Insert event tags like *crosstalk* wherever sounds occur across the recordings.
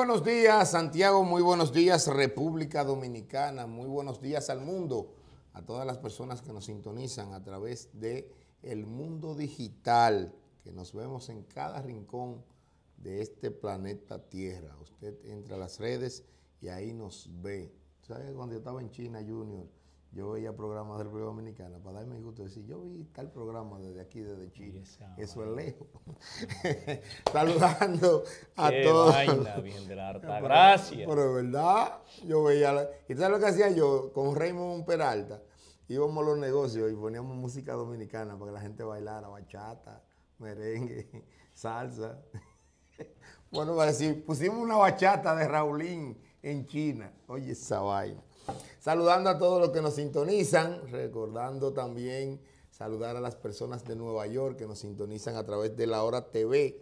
buenos días, Santiago. Muy buenos días, República Dominicana. Muy buenos días al mundo. A todas las personas que nos sintonizan a través de el mundo digital, que nos vemos en cada rincón de este planeta Tierra. Usted entra a las redes y ahí nos ve. ¿Sabe cuando yo estaba en China, Junior? yo veía programas de República Dominicana para darme gusto decir, yo vi tal programa desde aquí, desde Chile. Eso es lejos. *laughs* *laughs* Saludando a Qué todos. Vaina, bien de la harta. Gracias. Pero de verdad, yo veía. ¿Y sabes lo que hacía yo? Con Raymond Peralta íbamos a los negocios y poníamos música dominicana para que la gente bailara, bachata, merengue, *laughs* salsa. Bueno, para decir, pusimos una bachata de Raulín en China. Oye, esa vaina. Saludando a todos los que nos sintonizan, recordando también saludar a las personas de Nueva York que nos sintonizan a través de la hora TV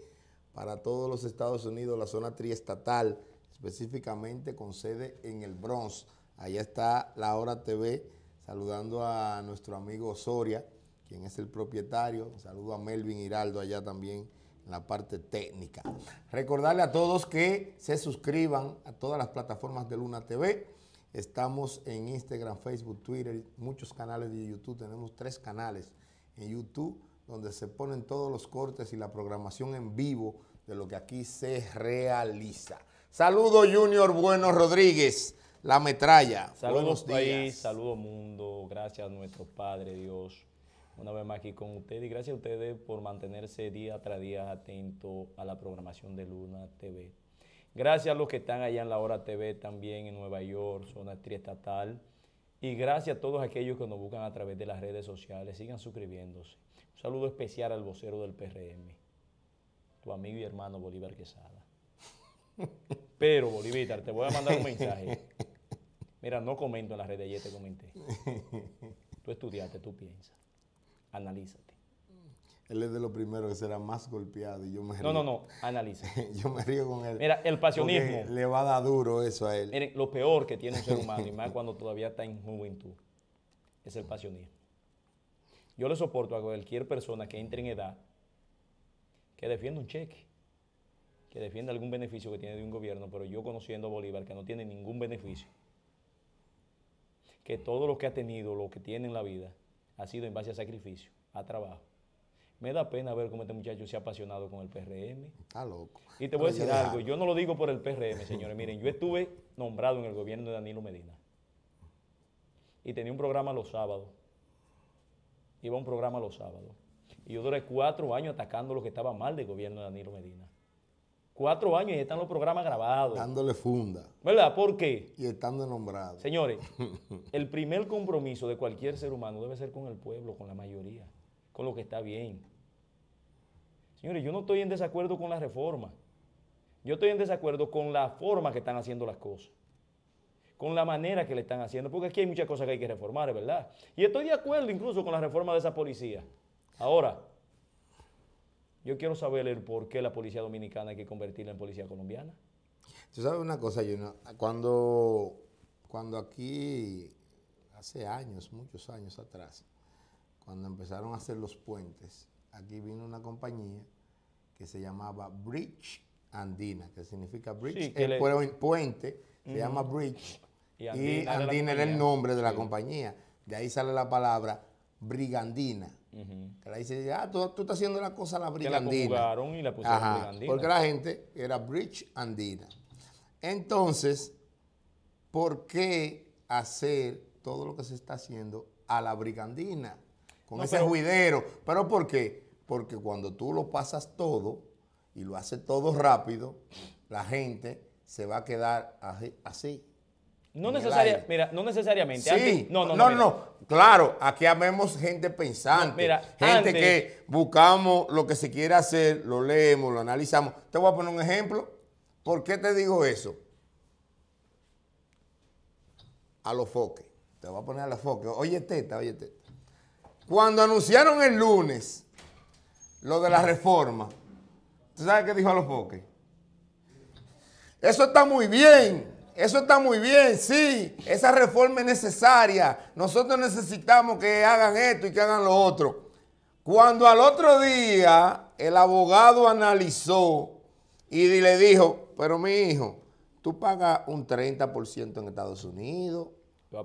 para todos los Estados Unidos, la zona triestatal, específicamente con sede en el Bronx. Allá está la hora TV, saludando a nuestro amigo Soria, quien es el propietario. Saludo a Melvin Hiraldo allá también en la parte técnica. Recordarle a todos que se suscriban a todas las plataformas de Luna TV Estamos en Instagram, Facebook, Twitter, muchos canales de YouTube. Tenemos tres canales en YouTube donde se ponen todos los cortes y la programación en vivo de lo que aquí se realiza. Saludos, Junior Bueno Rodríguez, la metralla. Saludos país, saludo mundo. Gracias a nuestro Padre Dios. Una vez más aquí con ustedes y gracias a ustedes por mantenerse día tras día atento a la programación de Luna TV. Gracias a los que están allá en la Hora TV también en Nueva York, zona triestatal. Y gracias a todos aquellos que nos buscan a través de las redes sociales. Sigan suscribiéndose. Un saludo especial al vocero del PRM, tu amigo y hermano Bolívar Quesada. Pero, Bolívar, te voy a mandar un mensaje. Mira, no comento en las redes, ya te comenté. Tú estudiaste, tú piensas, analiza. Él es de los primeros que será más golpeado y yo me No, no, no, analice. *laughs* yo me río con él. Mira, el pasionismo. Le va a dar duro eso a él. Miren, lo peor que tiene un ser humano, y *laughs* más cuando todavía está en juventud, es el pasionismo. Yo le soporto a cualquier persona que entre en edad que defienda un cheque, que defienda algún beneficio que tiene de un gobierno, pero yo conociendo a Bolívar, que no tiene ningún beneficio, que todo lo que ha tenido, lo que tiene en la vida, ha sido en base a sacrificio, a trabajo me da pena ver cómo este muchacho se ha apasionado con el PRM. Está loco. Y te voy a decir algo, yo no lo digo por el PRM, señores. Miren, yo estuve nombrado en el gobierno de Danilo Medina. Y tenía un programa los sábados. Iba un programa los sábados. Y yo duré cuatro años atacando lo que estaba mal del gobierno de Danilo Medina. Cuatro años y están los programas grabados. Dándole funda. ¿Verdad? ¿Por qué? Y estando nombrado. Señores, *laughs* el primer compromiso de cualquier ser humano debe ser con el pueblo, con la mayoría con lo que está bien. Señores, yo no estoy en desacuerdo con la reforma. Yo estoy en desacuerdo con la forma que están haciendo las cosas, con la manera que le están haciendo, porque aquí hay muchas cosas que hay que reformar, ¿verdad? Y estoy de acuerdo incluso con la reforma de esa policía. Ahora, yo quiero saber el por qué la policía dominicana hay que convertirla en policía colombiana. Tú sabes una cosa, Juno, cuando, cuando aquí, hace años, muchos años atrás, cuando empezaron a hacer los puentes, aquí vino una compañía que se llamaba Bridge Andina, que significa bridge, el eh, puente, se llama bridge, y Andina, era el nombre de la compañía. De ahí sale la palabra brigandina. Que la dice, ah, tú, estás haciendo la cosa la brigandina. Que la y la pusieron brigandina. Porque la gente era bridge andina. Entonces, ¿por qué hacer todo lo que se está haciendo a la brigandina? con ese juidero. ¿Pero por qué? Porque cuando tú lo pasas todo y lo haces todo rápido, la gente se va a quedar así. no, necesariamente. mira, no necesariamente. Sí, no, no, no, no, Claro, aquí habemos gente pensante. gente que buscamos lo que se quiere hacer, lo leemos, lo analizamos. Te voy a poner un ejemplo. ¿Por qué te digo eso? A los foques. Te voy a poner a los foques. Oye, teta, oye, teta. Cuando anunciaron el lunes lo de la reforma, ¿tú sabes qué dijo a los foques? Eso está muy bien, eso está muy bien, sí, esa reforma es necesaria. Nosotros necesitamos que hagan esto y que hagan lo otro. Cuando al otro día el abogado analizó y le dijo, pero mi hijo, tú pagas un 30% en Estados Unidos,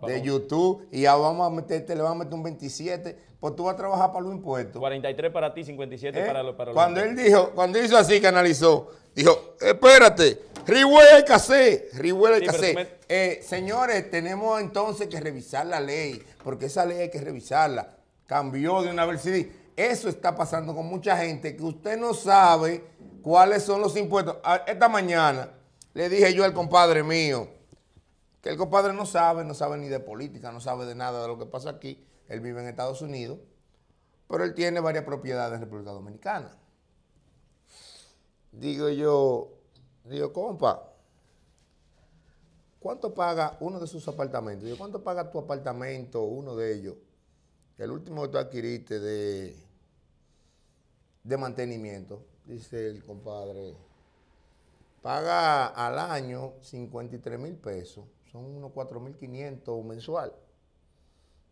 de YouTube y ya vamos a meterte, le vamos a meter un 27, pues tú vas a trabajar para los impuestos. 43 para ti, 57 ¿Eh? para, los para Cuando él dijo, cuando hizo así que analizó, dijo, espérate, Rihuela y Casé, Rihuela señores, tenemos entonces que revisar la ley, porque esa ley hay que revisarla. Cambió de una vez. Eso está pasando con mucha gente que usted no sabe cuáles son los impuestos. Esta mañana le dije yo al compadre mío, que el compadre no sabe, no sabe ni de política, no sabe de nada de lo que pasa aquí. Él vive en Estados Unidos, pero él tiene varias propiedades en República Dominicana. Digo yo, digo, compa, ¿cuánto paga uno de sus apartamentos? Digo, ¿cuánto paga tu apartamento, uno de ellos? El último que tú adquiriste de, de mantenimiento. Dice el compadre, paga al año 53 mil pesos, son unos 4.500 mensual.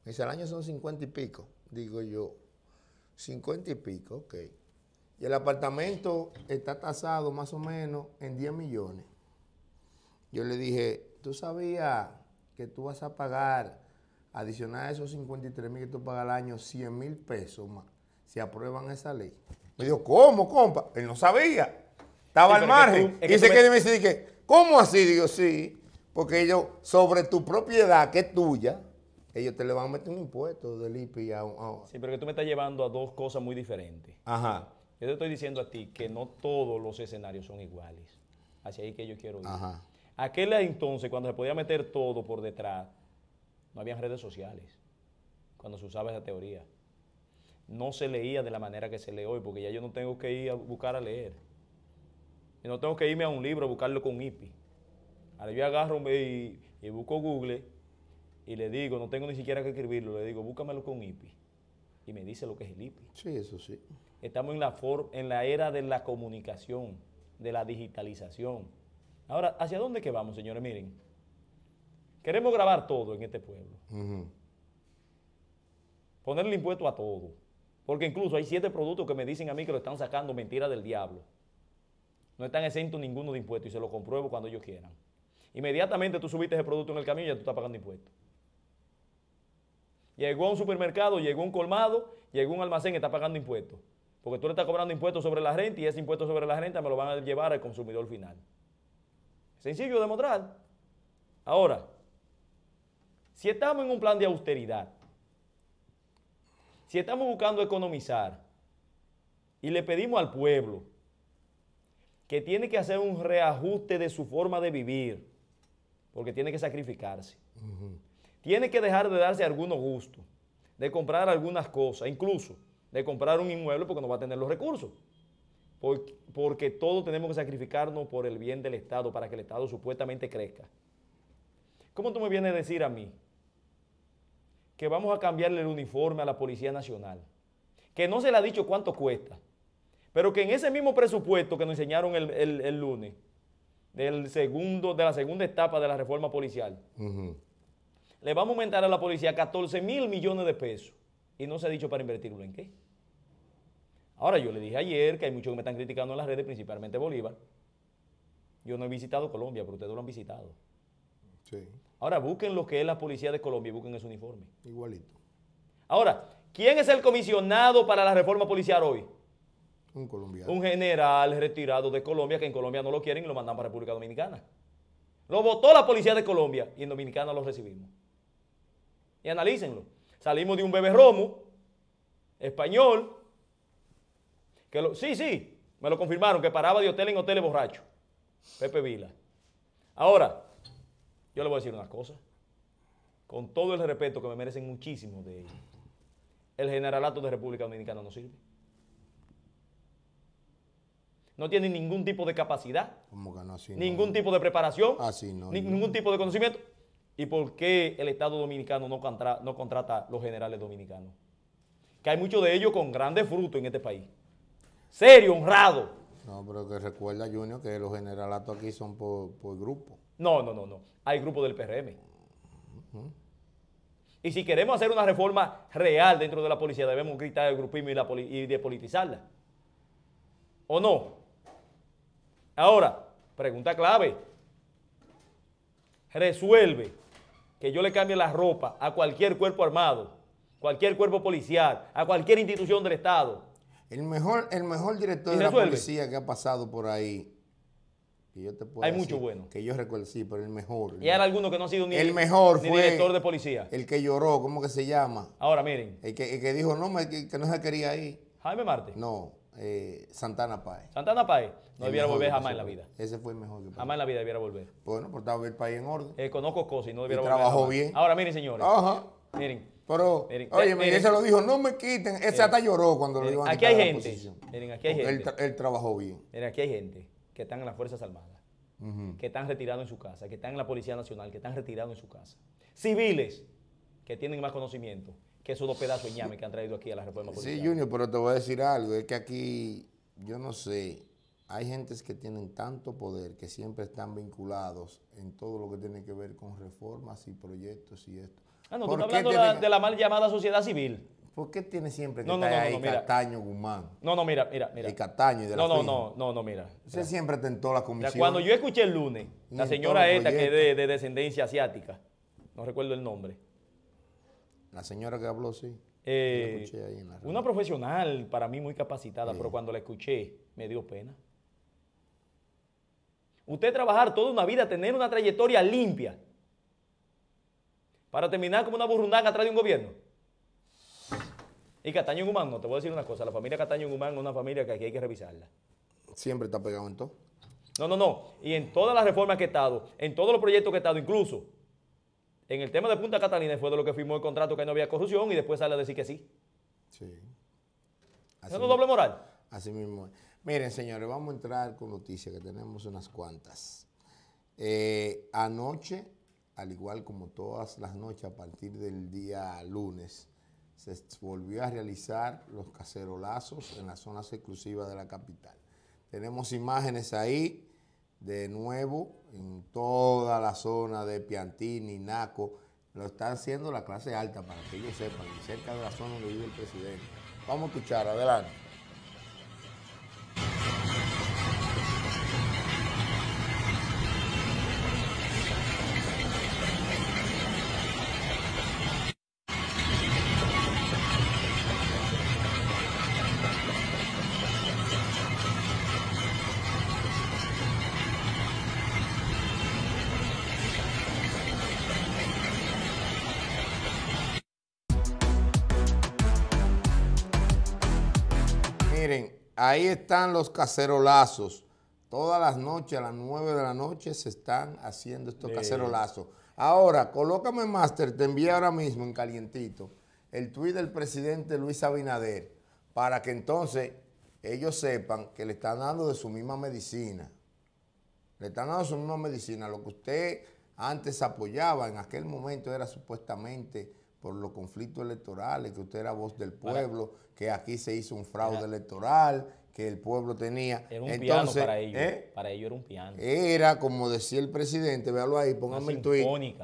es al año son 50 y pico, digo yo, 50 y pico, ok. Y el apartamento está tasado más o menos en 10 millones. Yo le dije, ¿tú sabías que tú vas a pagar, adicional a esos 53 mil que tú pagas al año, 100 mil pesos más, si aprueban esa ley? Me dijo, ¿cómo, compa? Él no sabía. Estaba al margen. y se que me dice, que, ¿cómo así? Digo, sí, porque ellos, sobre tu propiedad, que es tuya, ellos te le van a meter un impuesto del IPI a, Sí, pero que tú me estás llevando a dos cosas muy diferentes. Ajá. Yo te estoy diciendo a ti que no todos los escenarios son iguales. así ahí que yo quiero ir. Ajá. Aquel entonces, cuando se podía meter todo por detrás, no había redes sociales. Cuando se usaba esa teoría. No se leía de la manera que se lee hoy, porque ya yo no tengo que ir a buscar a leer. Y no tengo que irme a un libro a buscarlo con IPI. Ahora yo agarro y, busco Google y le digo, no tengo ni siquiera que escribirlo, le digo, búscamelo con IPI. Y me dice lo que es el IPI. Sí, eso sí. Estamos en la, era de la comunicación, de la digitalización. Ahora, ¿hacia dónde que vamos, señores? Miren, queremos grabar todo en este pueblo. Ponerle impuesto a todo. Porque incluso hay siete productos que me dicen a mí que lo están sacando mentira del diablo no están exentos ninguno de impuestos y se lo compruebo cuando ellos quieran. Inmediatamente tú subiste ese producto en el camino y ya tú estás pagando impuestos. Llegó a un supermercado, llegó a un colmado, llegó a un almacén y está pagando impuestos. Porque tú le estás cobrando impuestos sobre la renta y ese impuesto sobre la renta me lo van a llevar al consumidor final. Sencillo de demostrar. Ahora, si estamos en un plan de austeridad, si estamos buscando economizar y le pedimos al pueblo que tiene que hacer un reajuste de su forma de vivir, porque tiene que sacrificarse. Tiene que dejar de darse algunos gustos, de comprar algunas cosas, incluso de comprar un inmueble porque no va a tener los recursos. Porque, porque todos tenemos que sacrificarnos por el bien del Estado, para que el Estado supuestamente crezca. ¿Cómo tú me vienes a decir a mí que vamos a cambiarle el uniforme a la Policía Nacional? Que no se le ha dicho cuánto cuesta pero que en ese mismo presupuesto que nos enseñaron el, lunes, del segundo, de la segunda etapa de la reforma policial, le vamos a aumentar a la policía 14 mil millones de pesos. Y no se ha dicho para invertirlo en qué. Ahora, yo le dije ayer que hay muchos que me están criticando en las redes, principalmente Bolívar. Yo no he visitado Colombia, pero ustedes lo han visitado. Sí. Ahora, busquen lo que es la policía de Colombia y busquen ese uniforme. Igualito. Ahora, ¿quién es el comisionado para la reforma policial hoy? Un colombiano. Un general retirado de Colombia, que en Colombia no lo quieren y lo mandan para República Dominicana. Lo votó la policía de Colombia y en Dominicana lo recibimos. Y analícenlo. Salimos de un bebé romo, español, que lo, sí, sí, me lo confirmaron, que paraba de hotel en hotel borracho. Pepe Vila. Ahora, yo le voy a decir una cosa. Con todo el respeto que me merecen muchísimo de ellos, el generalato de República Dominicana no sirve no tienen ningún tipo de capacidad, ningún tipo de preparación, ningún tipo de conocimiento. ¿Y por qué el Estado dominicano no, contrata no contrata los generales dominicanos? Que hay muchos de ellos con grandes frutos en este país. Serio, honrado. No, pero que recuerda, Junior, que los generalatos aquí son por, grupo. No, no, no, no. Hay grupos del PRM. Y si queremos hacer una reforma real dentro de la policía, debemos gritar el grupismo y, la y despolitizarla. ¿O no? Ahora, pregunta clave. Resuelve que yo le cambie la ropa a cualquier cuerpo armado, cualquier cuerpo policial, a cualquier institución del Estado. El mejor, el mejor director de la policía que ha pasado por ahí que yo te puedo Hay muchos buenos. Que yo recuerdo, sí, pero el mejor. Y hay alguno que no ha sido ni, el mejor ni fue director de policía. El que lloró, ¿cómo que se llama? Ahora, miren. El que, dijo, no, que, que no se quería ir. Jaime Marte. No. Eh, Santana Páez. Santana Páez. No debiera volver jamás en la vida. Ese fue el mejor que Jamás en la vida debiera volver. Bueno, porque estaba el país en orden. Eh, conozco cosas y no debiera volver. Trabajó bien. Ahora miren, señores. Ajá. Miren. Pero, oye, eh, miren, ese lo dijo, no me quiten. Ese hasta lloró cuando lo iban a Aquí hay gente. Miren, aquí hay gente. Él, trabajó bien. Miren, aquí hay gente que están en las Fuerzas Armadas, que están retirados en su casa, que están en la Policía Nacional, que están retirados en su casa. Civiles que tienen más conocimiento que esos dos pedazos de ñame que han traído aquí a la política. Sí, Junior, pero te voy a decir algo, es que aquí, yo no sé, hay gentes que tienen tanto poder que siempre están vinculados en todo lo que tiene que ver con reformas y proyectos y esto. Ah, no, tú estás hablando de la mal llamada sociedad civil. ¿Por qué tiene siempre que estar ahí Cataño Guzmán? No, no, mira, mira, mira. Y Castaño y de la No, no, no, no, no, mira. Usted siempre tentó la comisión. O cuando yo escuché el lunes, la señora esta que es de descendencia asiática, no recuerdo el nombre, la señora que habló, sí. Eh, una profesional para mí muy capacitada, pero cuando la escuché me dio pena. Usted trabajar toda una vida, tener una trayectoria limpia, para terminar como una burrundanga atrás de un gobierno. Y Cataño Guzmán, no, te voy a decir una cosa, la familia Cataño Guzmán es una familia que aquí hay que revisarla. Siempre está pegado en todo. No, no, no. Y en todas las reformas que he estado, en todos los proyectos que he estado, incluso en el tema de Punta Catalina fue de lo que firmó el contrato que no había corrupción y después sale a decir que sí. Sí. Así ¿Es doble moral? Así mismo. Miren, señores, vamos a entrar con noticias que tenemos unas cuantas. Eh, anoche, al igual como todas las noches a partir del día lunes, se volvió a realizar los cacerolazos en las zonas exclusivas de la capital. Tenemos imágenes ahí de nuevo en toda la zona de Piantini, Naco. Lo está haciendo la clase alta para que ellos sepan, cerca de la zona donde vive el presidente. Vamos a escuchar, adelante. ahí están los cacerolazos. Todas las noches, a las 9 de la noche, se están haciendo estos cacerolazos. Ahora, colócame, Master, te envía ahora mismo en calientito el tuit del presidente Luis Abinader para que entonces ellos sepan que le están dando de su misma medicina. Le están dando su misma medicina. Lo que usted antes apoyaba en aquel momento era supuestamente por los conflictos electorales, que usted era voz del pueblo, que aquí se hizo un fraude electoral, que el pueblo tenía. Era un piano para ellos. ¿eh? Para ellos era un piano. Era, como decía el presidente, véalo ahí, póngame el tweet. El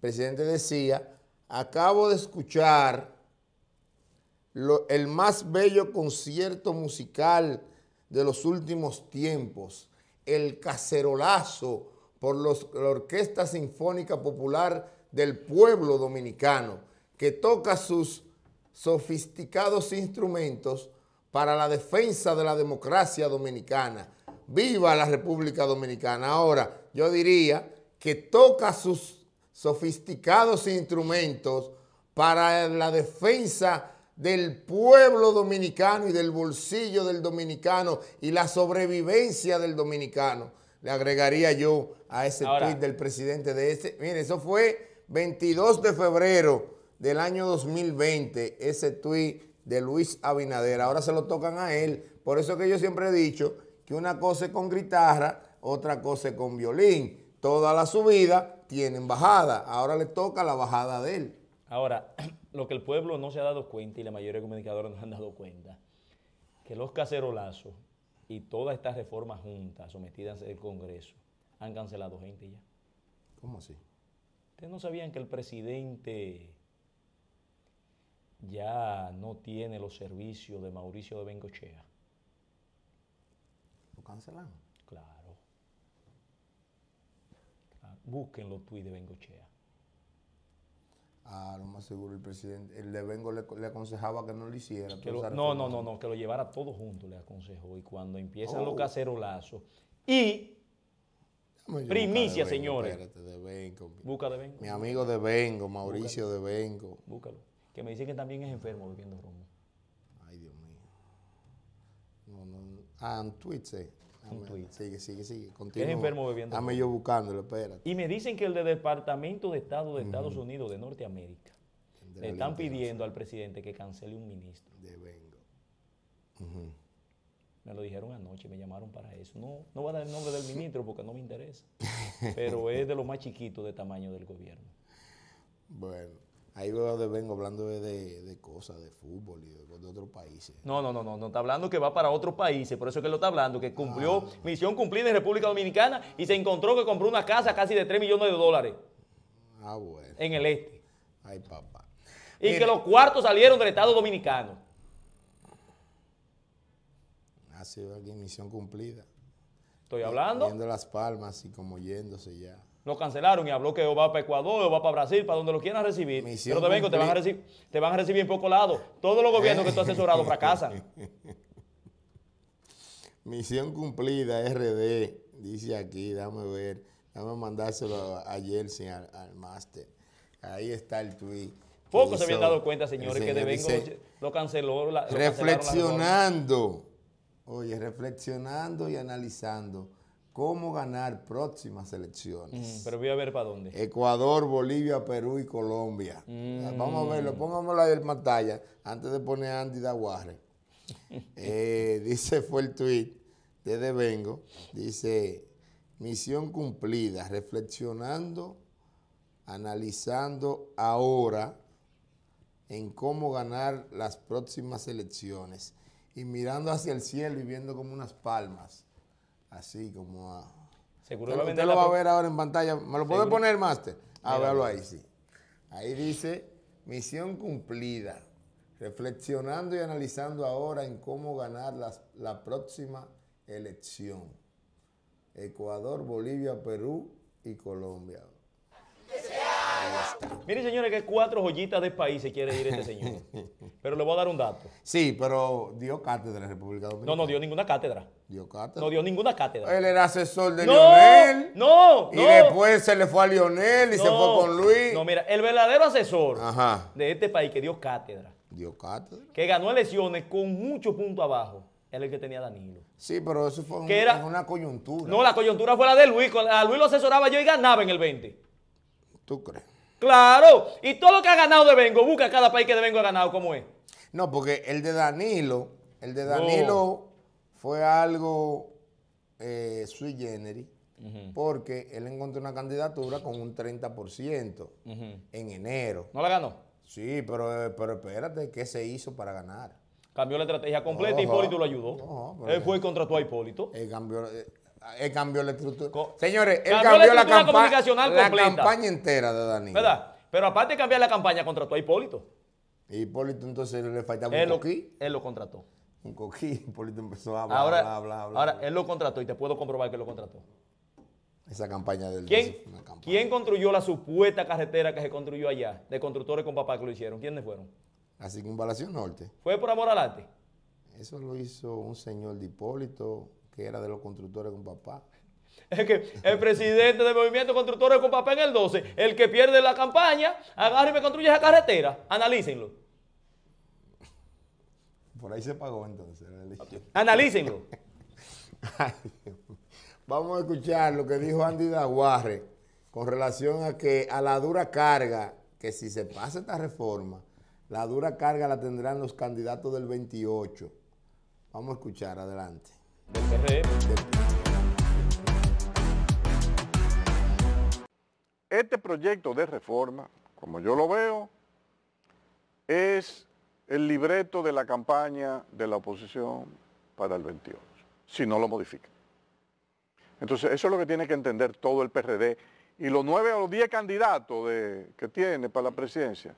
presidente decía: Acabo de escuchar el más bello concierto musical de los últimos tiempos, el cacerolazo por los, la Orquesta Sinfónica Popular del Pueblo Dominicano que toca sus sofisticados instrumentos para la defensa de la democracia dominicana. Viva la República Dominicana. Ahora, yo diría que toca sus sofisticados instrumentos para la defensa del pueblo dominicano y del bolsillo del dominicano y la sobrevivencia del dominicano. Le agregaría yo a ese tweet del presidente de este Mire, eso fue 22 de febrero del año 2020, ese tuit de Luis Abinader. Ahora se lo tocan a él. Por eso que yo siempre he dicho que una cosa es con guitarra, otra cosa es con violín. Toda la subida tiene bajada. Ahora le toca la bajada de él. Ahora, *clears throat* lo que el pueblo no se ha dado cuenta y la mayoría de comunicadores no han dado cuenta, que los cacerolazos y todas estas reformas juntas sometidas al Congreso han cancelado gente ya. ¿Cómo así? Ustedes no sabían que el presidente ya no tiene los servicios de Mauricio de Bengochea. ¿Lo cancelan? Claro. Búsquenlo los y de Bengochea. Ah, lo más seguro, el presidente, el de Bengo le, aconsejaba que no lo hiciera. no, no, no, no, que lo llevara todo junto, le aconsejó. Y cuando empiezan los oh. cacerolazos. Y primicia, señores. Mi amigo de Bengo, Mauricio de Bengo. Búscalo que me dice que también es enfermo bebiendo romo. Ay, Dios mío. No, no. Ah, en sí Sigue, sigue, sigue. Es enfermo bebiendo Dame ah, yo buscándolo, espérate. Y me dicen que el de Departamento de Estado de Estados Unidos de Norteamérica le están pidiendo al presidente que cancele un ministro. De vengo. Me lo dijeron anoche, me llamaron para eso. No, no va a dar el nombre del ministro porque no me interesa. Pero es de lo más chiquito de tamaño del gobierno. *laughs* Bueno. Ahí vengo hablando de, cosas, de fútbol y de, otros países. No, no, no, no, no está hablando que va para otros países, por eso es que lo está hablando, que cumplió, ah. misión cumplida en República Dominicana y se encontró que compró una casa casi de 3 millones de dólares. Ah, bueno. En el este. Ay, papá. Y que los cuartos salieron del Estado Dominicano. Ha sido aquí misión cumplida. Estoy hablando. Viendo las palmas y como yéndose ya lo cancelaron y habló que o va para Ecuador o va para Brasil, para donde lo quieran recibir. Pero te vengo, te van, a recibir, te van a recibir en poco lado. Todos los gobiernos que tú has asesorado eh. fracasan. *laughs* Misión cumplida, RD, dice aquí, dame ver, dame mandárselo a Jelsin al, máster. Ahí está el tweet. Poco se habían dado cuenta, señores, que de Vengo lo canceló. reflexionando, oye, reflexionando y analizando cómo ganar próximas elecciones. Mm, pero voy a ver para dónde. Ecuador, Bolivia, Perú y Colombia. Ah, mm. Vamos a verlo, pongámoslo ahí en pantalla antes de poner a Andy Daguarre. *laughs* Eh, dice, fue el tweet de Vengo, dice, misión cumplida, reflexionando, analizando ahora en cómo ganar las próximas elecciones y mirando hacia el cielo y viendo como unas palmas así como a... Seguro lo va a ver ahora en pantalla. ¿Me lo puede poner, Master? Ah, a verlo ahí, sí. Ahí dice, misión cumplida. Reflexionando y analizando ahora en cómo ganar la próxima elección. Ecuador, Bolivia, Perú y Colombia. Mire señores, que cuatro joyitas de país se quiere ir este señor. *laughs* pero le voy a dar un dato. Sí, pero dio cátedra en República Dominicana. No, no dio ninguna cátedra. Dio cátedra. No dio ninguna cátedra. Él era asesor de Lionel. No, Y después se le fue a Lionel y se fue con Luis. No, mira, el verdadero asesor de este país que dio cátedra. Dio cátedra. Que ganó elecciones con mucho punto abajo era el que tenía Danilo. Sí, pero eso fue una coyuntura. No, la coyuntura fue la de Luis. A Luis lo asesoraba yo y ganaba en el 20. ¿Tú crees? Claro, y todo lo que ha ganado de Vengo, busca cada país que de Vengo ha ganado, ¿cómo es? No, porque el de Danilo, el de Danilo fue algo eh, sui generis, porque él encontró una candidatura con un 30% en enero. ¿No la ganó? Sí, pero, pero espérate, ¿qué se hizo para ganar? Cambió la estrategia completa y Hipólito lo ayudó. él fue y contrató a Hipólito. Él cambió, eh, él cambió la estructura. Señores, él cambió, la, la campaña entera de Danilo. ¿Verdad? Pero aparte de cambiar la campaña, contrató a Hipólito. Hipólito entonces le faltaba un coquí. Él lo contrató. Un coquí. Hipólito empezó a hablar, ahora, Ahora, él lo contrató y te puedo comprobar que lo contrató. Esa campaña del... ¿Quién, ¿Quién construyó la supuesta carretera que se construyó allá? De constructores con papá que lo hicieron. ¿Quiénes fueron? Así La circunvalación norte. ¿Fue por amor al arte? Eso lo hizo un señor de Hipólito que era de los constructores con papá. Es que el presidente del movimiento constructores con papá en el 12, el que pierde la campaña, agarre y me construye esa carretera. Analícenlo. Por ahí se pagó entonces. Analícenlo. *laughs* vamos a escuchar lo que dijo Andy Daguarre con relación a que a la dura carga, que si se pasa esta reforma, la dura carga la tendrán los candidatos del 28. Vamos a escuchar, adelante. E. Este proyecto de reforma, como yo lo veo, es el libreto de la campaña de la oposición para el 28, si no lo modifica. Entonces, eso es lo que tiene que entender todo el PRD. E y los nueve o diez candidatos que tiene para la presidencia,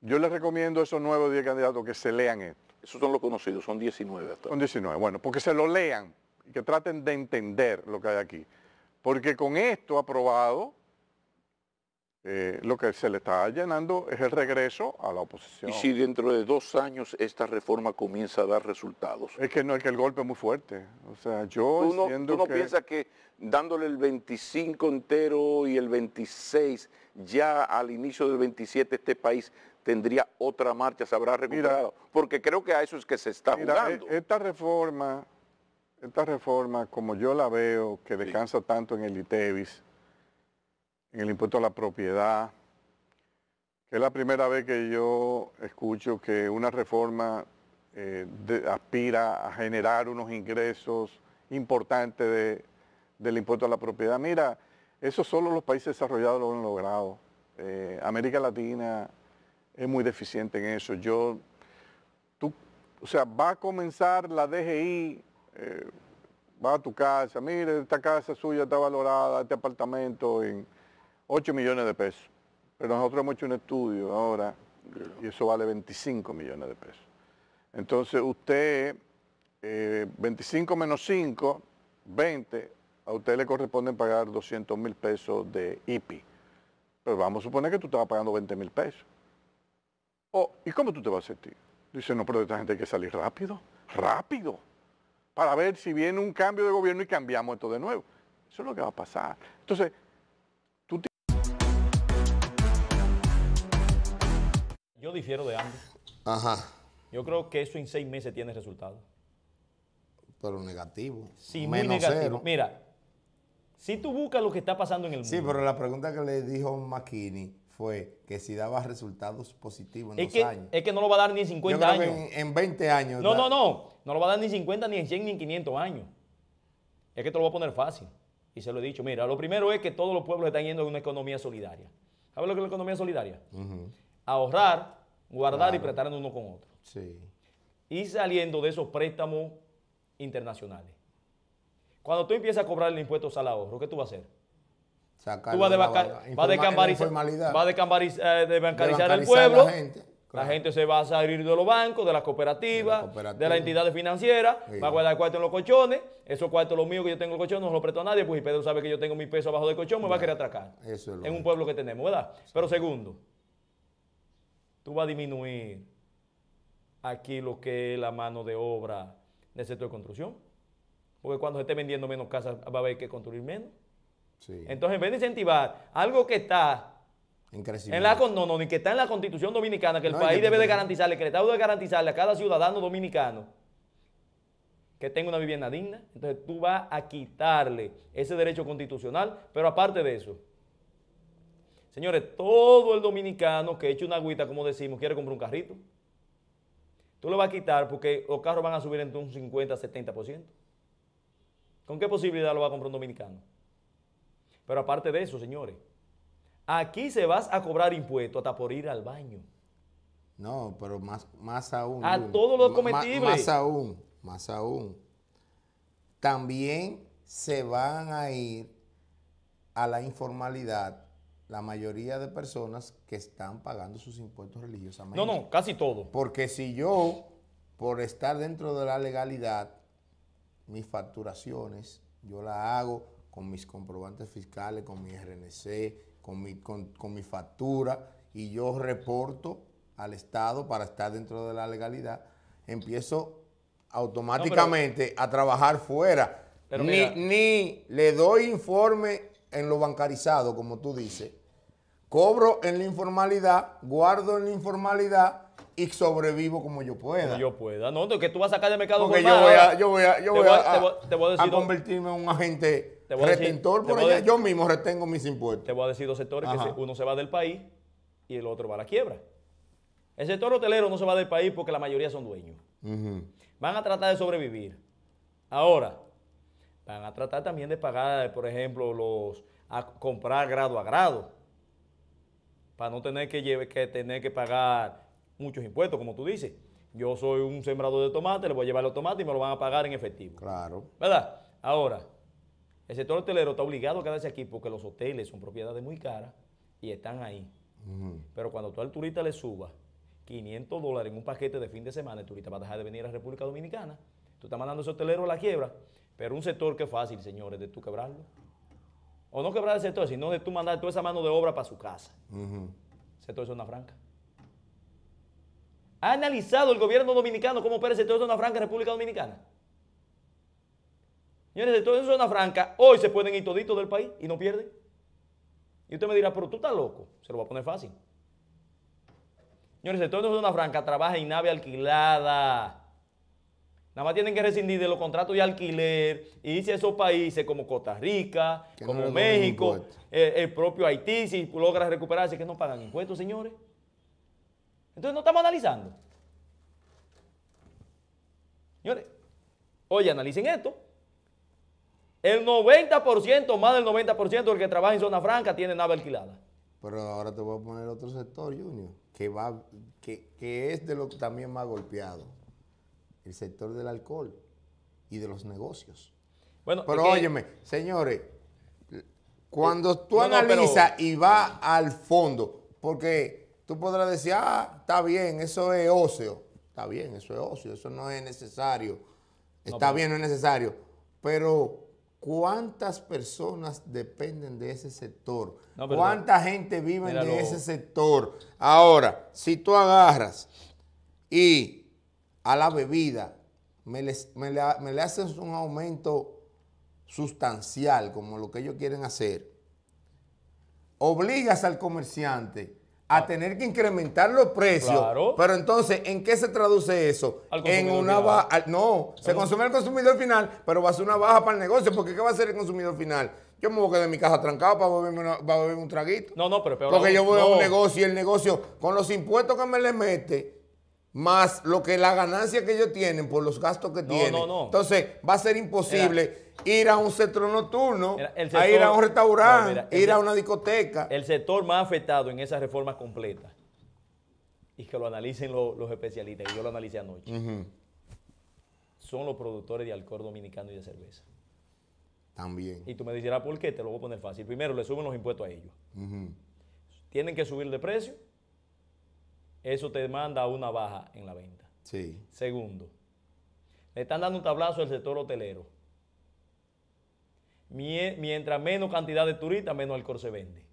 yo les recomiendo a esos nueve o diez candidatos que se lean esto. Esos son los conocidos, son 19 hasta. Son 19, bueno, porque se lo lean y que traten de entender lo que hay aquí. Porque con esto aprobado, eh, lo que se le está llenando es el regreso a la oposición. Y si dentro de dos años esta reforma comienza a dar resultados. Es que no, es que el golpe es muy fuerte. O sea, yo ¿Tú no, tú no piensas que dándole el 25 entero y el 26 ya al inicio del 27 este país tendría otra marcha, se habrá recuperado. porque creo que a eso es que se está mirando. E-, esta reforma, esta reforma, como yo la veo, que descansa tanto en el ITEVIS, en el impuesto a la propiedad, que es la primera vez que yo escucho que una reforma eh, aspira a generar unos ingresos importantes de, del impuesto a la propiedad. Mira, eso solo los países desarrollados lo han logrado. Eh, América Latina es muy deficiente en eso. Yo, tú, o sea, va a comenzar la DGI, eh, va a tu casa, mire, esta casa suya está valorada, este apartamento en 8 millones de pesos. Pero nosotros hemos hecho un estudio ahora y eso vale 25 millones de pesos. Entonces usted, 25 eh, menos 5, 20, a usted le corresponde pagar 200 mil pesos de IPI. Pero pues vamos a suponer que tú estabas pagando 20 mil pesos. Oh, ¿Y cómo tú te vas a sentir? Dice, no, pero esta gente hay que salir rápido, rápido, para ver si viene un cambio de gobierno y cambiamos esto de nuevo. Eso es lo que va a pasar. Entonces, tú Yo difiero de ambos. Ajá. Yo creo que eso en seis meses tiene resultado. Pero negativo. Sí, muy negativo. Mira, si tú buscas lo que está pasando en el mundo. Sí, pero la pregunta que le dijo McKinney fue que si daba resultados positivos en es que, años. Es que no lo va a dar ni 50 años. en, 20 años. No, no, no. No lo va a dar ni 50, ni en 100, ni en 500 años. Es que te lo voy a poner fácil. Y se lo he dicho. Mira, lo primero es que todos los pueblos están yendo a una economía solidaria. ¿Sabes lo que es la economía solidaria? Ahorrar, guardar y prestar uno con otro. Sí. Y saliendo de esos préstamos internacionales. Cuando tú empiezas a cobrar el impuesto al ahorro, ¿qué tú vas a hacer? Tú vas a eh, de bancarizar, el pueblo. La gente, se va a salir de los bancos, de las cooperativas, de, las entidades financieras, va a guardar cuartos en los colchones. Esos cuartos, los míos que yo tengo en los colchones, no los presto a nadie, pues si Pedro sabe que yo tengo mi peso abajo del colchón, me va a querer atracar. Eso es lo en un pueblo que tenemos, ¿verdad? Pero segundo, tú vas a disminuir aquí lo que es la mano de obra del sector de construcción. Porque cuando se esté vendiendo menos casas, va a haber que construir menos. Entonces, en vez de incentivar algo que está en, la, no, ni que está en la constitución dominicana, que el país debe de garantizarle, que el Estado debe garantizarle a cada ciudadano dominicano que tenga una vivienda digna. Entonces tú vas a quitarle ese derecho constitucional, pero aparte de eso, señores, todo el dominicano que eche una agüita, como decimos, quiere comprar un carrito, tú lo vas a quitar porque los carros van a subir entre un 50, 70%. ¿Con qué posibilidad lo va a comprar un dominicano? Pero aparte de eso, señores, aquí se vas a cobrar impuestos hasta por ir al baño. No, pero más, más aún. A todos los cometibles. Más, aún, más aún. También se van a ir a la informalidad la mayoría de personas que están pagando sus impuestos religiosamente. No, no, casi todo. Porque si yo, por estar dentro de la legalidad, mis facturaciones, yo la hago con mis comprobantes fiscales, con mi RNC, con mi, con, mi factura, y yo reporto al Estado para estar dentro de la legalidad, empiezo automáticamente a trabajar fuera. ni, le doy informe en lo bancarizado, como tú dices. Cobro en la informalidad, guardo en la informalidad y sobrevivo como yo pueda. yo pueda. No, que tú vas a sacar de mercado Porque yo voy yo voy a, convertirme en un agente te voy yo mismo retengo mis impuestos. Te voy a decir dos sectores que uno se va del país y el otro va a la quiebra. El sector hotelero no se va del país porque la mayoría son dueños. Van a tratar de sobrevivir. Ahora, van a tratar también de pagar, por ejemplo, los a comprar grado a grado para no tener que, que tener que pagar muchos impuestos, como tú dices. Yo soy un sembrador de tomate, le voy a llevar los tomates y me lo van a pagar en efectivo. Claro. ¿Verdad? Ahora, el sector hotelero está obligado a quedarse aquí porque los hoteles son propiedades muy caras y están ahí. Pero cuando tú al turista le subas 500 dólares en un paquete de fin de semana, el turista va a dejar de venir a República Dominicana. Tú estás mandando a ese hotelero a la quiebra, pero un sector que es fácil, señores, de tú quebrarlo. O no quebrar el sector, sino de tú mandar toda esa mano de obra para su casa. sector de zona franca. ¿Ha analizado el gobierno dominicano cómo opera el sector de zona franca en República Dominicana? Señores, si todo en zona franca, hoy se pueden ir toditos del país y no pierden. Y usted me dirá, pero tú estás loco. Se lo va a poner fácil. Señores, el sector de zona franca trabaja en nave alquilada. Nada más tienen que rescindir de los contratos de alquiler y irse a esos países como Costa Rica, como México, eh, el, propio Haití, si logra recuperarse, que no pagan impuestos, señores. Entonces no estamos analizando. Señores, hoy analicen esto. El 90%, más del 90% del que trabaja en zona franca tiene nave alquilada. Pero ahora te voy a poner otro sector, Junior, que, va, que, es de lo que también me ha golpeado. El sector del alcohol y de los negocios. Bueno, pero óyeme, señores, eh, cuando tú analizas y vas al fondo, porque tú podrás decir, ah, está bien, eso es óseo. Está bien, eso es óseo, eso no es necesario. Está bien, no es necesario. Pero ¿Cuántas personas dependen de ese sector? ¿Cuánta gente vive en ese sector? Ahora, si tú agarras y a la bebida me, me, le, haces un aumento sustancial, como lo que ellos quieren hacer, obligas al comerciante a ah. tener que incrementar los precios. Claro. Pero entonces, ¿en qué se traduce eso? en una baja. No, se consume el consumidor final, pero va a ser una baja para el negocio, porque ¿qué va a ser el consumidor final? Yo me voy a quedar en mi casa trancada para beberme, un traguito. No, no, pero peor. Porque yo voy a un negocio y el negocio, con los impuestos que me le mete, más lo que la ganancia que ellos tienen por los gastos que tienen. Entonces, va a ser imposible ir a un centro nocturno, a ir a un restaurante, ir a una discoteca. El sector más afectado en esas reformas completas, y que lo analicen los especialistas, y yo lo analicé anoche, son los productores de alcohol dominicano y de cerveza. También. Y tú me dirás, ¿por qué? Te lo voy a poner fácil. Primero, le suben los impuestos a ellos. Tienen que subir de precio eso te manda una baja en la venta. Sí. Segundo, le están dando un tablazo al sector hotelero. Mientras menos cantidad de turistas, menos alcohol se vende.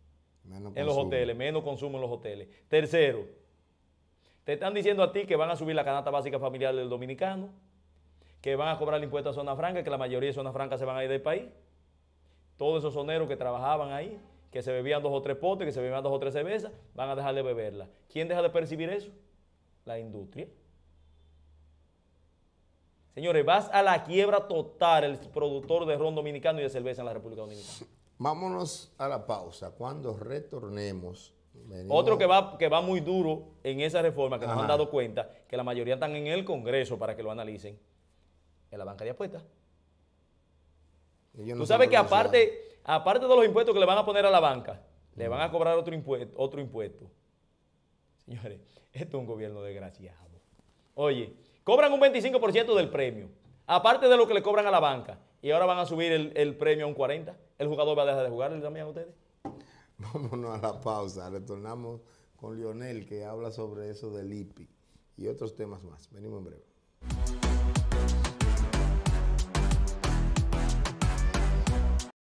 Menos en los hoteles, menos consumo en los hoteles. Tercero, te están diciendo a ti que van a subir la canasta básica familiar del dominicano, que van a cobrar el impuesto a zona franca, que la mayoría de zona franca se van a ir del país. Todos esos soneros que trabajaban ahí, que se bebían dos o tres potes, que se bebían dos o tres cervezas, van a dejar de beberla. ¿Quién deja de percibir eso? La industria. Señores, vas a la quiebra total el productor de ron dominicano y de cerveza en la República Dominicana. Vámonos a la pausa. Cuando retornemos. Otro que va, que va muy duro en esa reforma, que nos han dado cuenta, que la mayoría están en el Congreso para que lo analicen, es la banca de apuestas. Tú sabes que aparte aparte de los impuestos que le van a poner a la banca, le van a cobrar otro impuesto. Otro impuesto. Señores, esto es un gobierno desgraciado. Oye, cobran un 25% del premio, aparte de lo que le cobran a la banca, y ahora van a subir el, el premio a un 40%. ¿El jugador va a dejar de jugar también a ustedes? Vámonos a la pausa. Retornamos con Lionel, que habla sobre eso del IPI y otros temas más. Venimos en breve.